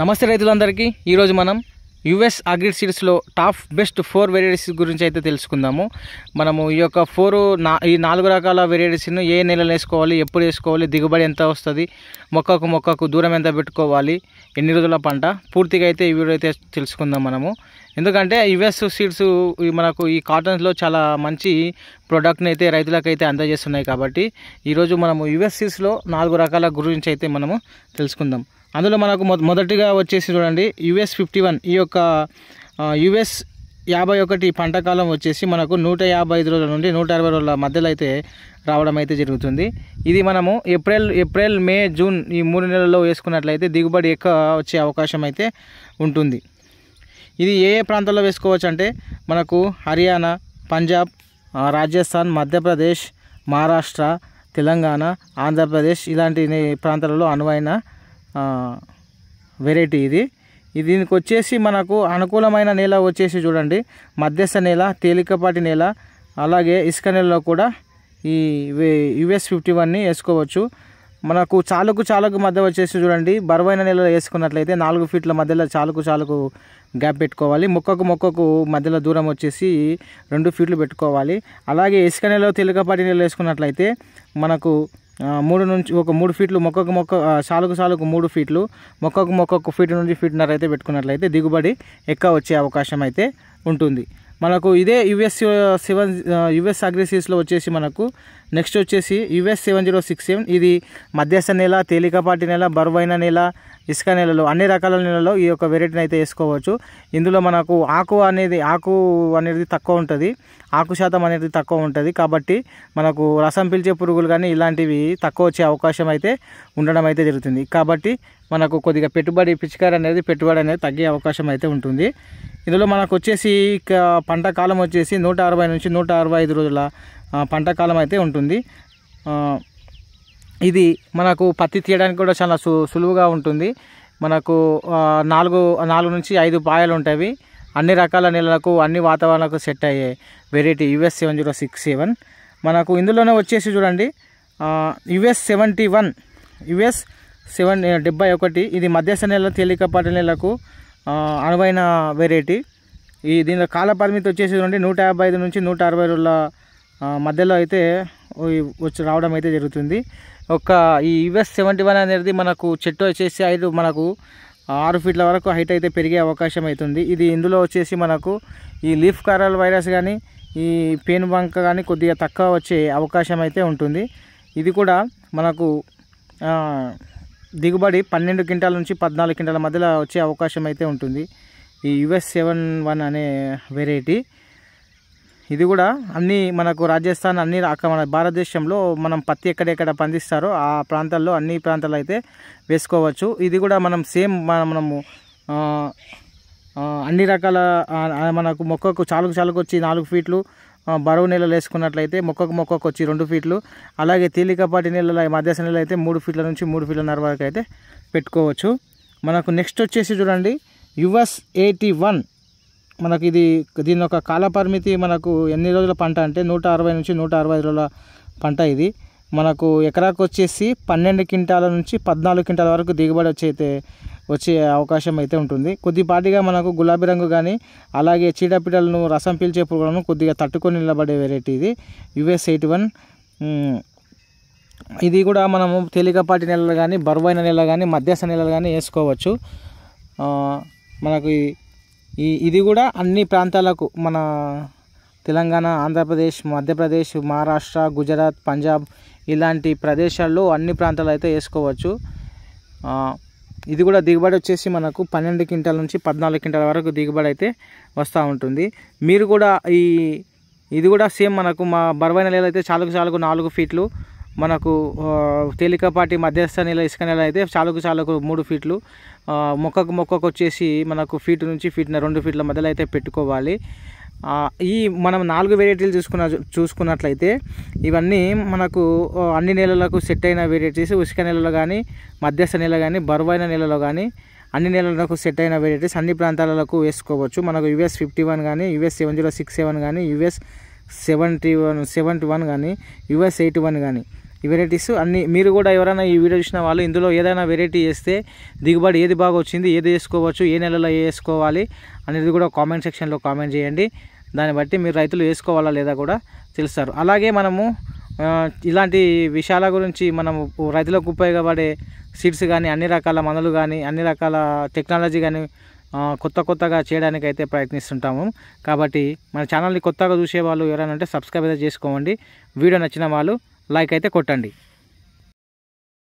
నమస్తే రైతులందరికీ ఈరోజు మనం యుఎస్ అగ్రిడ్ సీడ్స్లో టాప్ బెస్ట్ ఫోర్ వెరైటీస్ గురించి అయితే తెలుసుకుందాము మనము ఈ యొక్క ఫోర్ నా ఈ నాలుగు రకాల వెరైటీస్ను ఏ నెలలో వేసుకోవాలి ఎప్పుడు వేసుకోవాలి దిగుబడి ఎంత వస్తుంది మొక్కకు మొక్కకు దూరం ఎంత పెట్టుకోవాలి ఎన్ని రోజుల పంట పూర్తిగా అయితే ఈ వీడియో అయితే తెలుసుకుందాం మనము ఎందుకంటే యుఎస్ సీడ్స్ మనకు ఈ కాటన్స్లో చాలా మంచి ప్రోడక్ట్ని అయితే రైతులకైతే అందజేస్తున్నాయి కాబట్టి ఈరోజు మనము యుఎస్ సీడ్స్లో నాలుగు రకాల గురించి అయితే మనము తెలుసుకుందాం అందులో మనకు మొదటిగా వచ్చేసి చూడండి యుఎస్ ఫిఫ్టీ వన్ ఈ యొక్క యుఎస్ యాభై ఒకటి పంట కాలం వచ్చేసి మనకు నూట యాభై ఐదు రోజుల నుండి నూట అరవై రోజుల మధ్యలో అయితే రావడం అయితే జరుగుతుంది ఇది మనము ఏప్రిల్ ఏప్రిల్ మే జూన్ ఈ మూడు నెలల్లో వేసుకున్నట్లయితే దిగుబడి ఎక్కువ వచ్చే అవకాశం అయితే ఉంటుంది ఇది ఏ ఏ ప్రాంతాల్లో వేసుకోవచ్చు అంటే మనకు హర్యానా పంజాబ్ రాజస్థాన్ మధ్యప్రదేశ్ మహారాష్ట్ర తెలంగాణ ఆంధ్రప్రదేశ్ ఇలాంటి ప్రాంతాలలో అనువైన వెరైటీ ఇది దీనికి వచ్చేసి మనకు అనుకూలమైన నేల వచ్చేసి చూడండి మధ్యస్థ నేల తేలికపాటి నేల అలాగే ఇసుక నేలలో కూడా ఈ యుఎస్ ఫిఫ్టీ వన్ని వేసుకోవచ్చు మనకు చాలుకు చాలుకు మధ్య వచ్చేసి చూడండి బరువైన నెలలో వేసుకున్నట్లయితే నాలుగు ఫీట్ల మధ్యలో చాలుకు చాలుకు గ్యాప్ పెట్టుకోవాలి మొక్కకు మొక్కకు మధ్యలో దూరం వచ్చేసి రెండు ఫీట్లు పెట్టుకోవాలి అలాగే ఇసుక నెలలో తేలికపాటి నీళ్ళు వేసుకున్నట్లయితే మనకు మూడు నుంచి ఒక మూడు ఫీట్లు మొక్కకు మొక్క సాలుకు సాలుకు మూడు ఫీట్లు మొక్కకు మొక్కకు ఫీట్ నుంచి ఫీట్నర అయితే పెట్టుకున్నట్లయితే దిగుబడి ఎక్కువ వచ్చే అవకాశం అయితే ఉంటుంది మనకు ఇదే యుఎస్ సెవెన్ యుఎస్ అగ్రెసివ్స్లో వచ్చేసి మనకు నెక్స్ట్ వచ్చేసి US seven zero six seven ఇది మధ్యస్థ నెల తేలికపాటి నెల బరువైన నెల ఇసుక నెలలో అన్ని రకాల నెలలో ఈ యొక్క వెరైటీని అయితే వేసుకోవచ్చు ఇందులో మనకు ఆకు అనేది ఆకు అనేది తక్కువ ఉంటుంది ఆకు శాతం అనేది తక్కువ ఉంటుంది కాబట్టి మనకు రసం పిలిచే పురుగులు కానీ ఇలాంటివి తక్కువ వచ్చే అవకాశం అయితే ఉండడం అయితే జరుగుతుంది కాబట్టి మనకు కొద్దిగా పెట్టుబడి పిచికారి అనేది పెట్టుబడి అనేది తగ్గే అవకాశం అయితే ఉంటుంది ఇందులో మనకు వచ్చేసి పంట కాలం వచ్చేసి నూట అరవై నుంచి నూట అరవై ఐదు రోజుల పంట కాలం అయితే ఉంటుంది ఇది మనకు పత్తి తీయడానికి కూడా చాలా సు సులువుగా ఉంటుంది మనకు నాలుగు నాలుగు నుంచి ఐదు పాయలు ఉంటాయి అన్ని రకాల నెలలకు అన్ని వాతావరణాలకు సెట్ అయ్యే variety US seven zero six seven మనకు ఇందులోనే వచ్చేసి చూడండి US seventy one US seven డెబ్బై ఒకటి ఇది మధ్యస్థ నెల తేలికపాటి నెలకు అనువైన వెరైటీ ఈ దీనిలో కాల పరిమితి వచ్చేసి ఉంటే నూట యాభై ఐదు నుంచి నూట అరవై రోజుల మధ్యలో అయితే వచ్చి రావడం అయితే జరుగుతుంది ఒక ఈ యుఎస్ సెవెంటీ వన్ అనేది మనకు చెట్టు వచ్చేసి ఐదు మనకు ఆరు ఫీట్ల వరకు హైట్ అయితే పెరిగే అవకాశం అవుతుంది ఇది ఇందులో వచ్చేసి మనకు ఈ లీఫ్ కారల్ వైరస్ కానీ ఈ పెయిన్ బంక కానీ కొద్దిగా తక్కువ వచ్చే అవకాశం అయితే ఉంటుంది ఇది కూడా మనకు దిగుబడి పన్నెండు క్వింటాల నుంచి పద్నాలుగు క్వింటాల మధ్యలో వచ్చే అవకాశం అయితే ఉంటుంది ఈ యుఎస్ సెవెన్ వన్ అనే వెరైటీ ఇది కూడా అన్ని మనకు రాజస్థాన్ అన్ని మన భారతదేశంలో మనం పత్తి ఎక్కడెక్కడ పండిస్తారో ఆ ప్రాంతాల్లో అన్ని ప్రాంతాలు అయితే వేసుకోవచ్చు ఇది కూడా మనం సేమ్ మనము అన్ని రకాల మనకు మొక్కకు చాలుకు చాలుకు వచ్చి నాలుగు ఫీట్లు బరువు నీళ్ళలో వేసుకున్నట్లయితే మొక్కకు మొక్కకు వచ్చి రెండు ఫీట్లు అలాగే తేలికపాటి నీళ్ళ మధ్యాస నీళ్ళు అయితే మూడు ఫీట్ల నుంచి మూడు ఫీట్లన్నర వరకు అయితే పెట్టుకోవచ్చు మనకు నెక్స్ట్ వచ్చేసి చూడండి యుఎస్ ఎయిటీ వన్ మనకు ఇది దీని యొక్క కాలపరిమితి మనకు ఎన్ని రోజుల పంట అంటే నూట అరవై నుంచి నూట అరవై రోజుల పంట ఇది మనకు ఎకరాకు వచ్చేసి పన్నెండు క్వింటాల నుంచి పద్నాలుగు క్వింటాల వరకు దిగుబడి వచ్చి అయితే వచ్చే అవకాశం అయితే ఉంటుంది కొద్దిపాటిగా మనకు గులాబీ రంగు కానీ అలాగే చీడపీడలను రసం పీల్చే పురుగులను కొద్దిగా తట్టుకొని నిలబడే వెరైటీ ఇది యుఎస్ ఎయిట్ వన్ ఇది కూడా మనము తేలికపాటి నెలలు కానీ బరువైన నెలలు కానీ మధ్యస్థ నెలలు కానీ వేసుకోవచ్చు మనకు ఈ ఇది కూడా అన్ని ప్రాంతాలకు మన తెలంగాణ ఆంధ్రప్రదేశ్ మధ్యప్రదేశ్ మహారాష్ట్ర గుజరాత్ పంజాబ్ ఇలాంటి ప్రదేశాల్లో అన్ని ప్రాంతాలు అయితే వేసుకోవచ్చు ఇది కూడా దిగుబడి వచ్చేసి మనకు పన్నెండు క్వింటాల నుంచి పద్నాలుగు క్వింటాల వరకు దిగుబడి అయితే వస్తూ ఉంటుంది మీరు కూడా ఈ ఇది కూడా సేమ్ మనకు మా బరువైన నెల అయితే చాలుకు చాలుకు నాలుగు ఫీట్లు మనకు తేలికపాటి మధ్యస్థ నేల ఇసుక నేల అయితే చాలుకు చాలుకు మూడు ఫీట్లు మొక్కకు మొక్కకు వచ్చేసి మనకు ఫీట్ నుంచి ఫీట్ రెండు ఫీట్ల మధ్యలో అయితే పెట్టుకోవాలి ఈ మనం నాలుగు వెరైటీలు చూసుకున్న చూసుకున్నట్లయితే ఇవన్నీ మనకు అన్ని నెలలకు సెట్ అయిన వెరైటీస్ ఉసిక నెలలో కానీ మధ్యస్థ నెల కానీ బరువైన నెలలో కానీ అన్ని నెలలకు సెట్ అయిన వెరైటీస్ అన్ని ప్రాంతాలకు వేసుకోవచ్చు మనకు యుఎస్ ఫిఫ్టీ వన్ కానీ US seven zero six seven కానీ US seventy one seventy one కానీ యుఎస్ ఎయిటీ వన్ కానీ ఈ వెరైటీస్ అన్ని మీరు కూడా ఎవరైనా ఈ వీడియో చూసిన వాళ్ళు ఇందులో ఏదైనా వెరైటీ వేస్తే దిగుబడి ఏది బాగా వచ్చింది ఏది వేసుకోవచ్చు ఏ నెలలో వేసుకోవాలి అనేది కూడా కామెంట్ సెక్షన్లో కామెంట్ చేయండి దాన్ని బట్టి మీరు రైతులు వేసుకోవాలా లేదా కూడా తెలుస్తారు అలాగే మనము ఇలాంటి విషయాల గురించి మనం రైతులకు ఉపయోగపడే సీడ్స్ కానీ అన్ని రకాల మందులు కానీ అన్ని రకాల టెక్నాలజీ కానీ కొత్త కొత్తగా చేయడానికి అయితే ప్రయత్నిస్తుంటాము కాబట్టి మన ఛానల్ని కొత్తగా చూసే వాళ్ళు ఎవరైనా ఉంటే సబ్స్క్రైబ్ అయితే చేసుకోండి వీడియో నచ్చిన వాళ్ళు లైక్ అయితే కొట్టండి